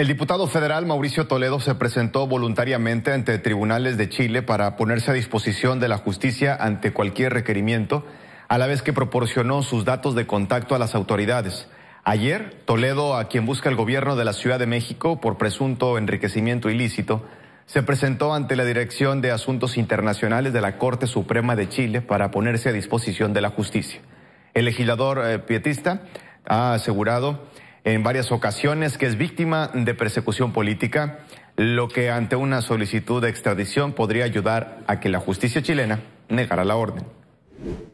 El diputado federal Mauricio Toledo se presentó voluntariamente ante tribunales de Chile para ponerse a disposición de la justicia ante cualquier requerimiento, a la vez que proporcionó sus datos de contacto a las autoridades. Ayer, Toledo, a quien busca el gobierno de la Ciudad de México por presunto enriquecimiento ilícito, se presentó ante la Dirección de Asuntos Internacionales de la Corte Suprema de Chile para ponerse a disposición de la justicia. El legislador eh, pietista ha asegurado en varias ocasiones, que es víctima de persecución política, lo que ante una solicitud de extradición podría ayudar a que la justicia chilena negara la orden.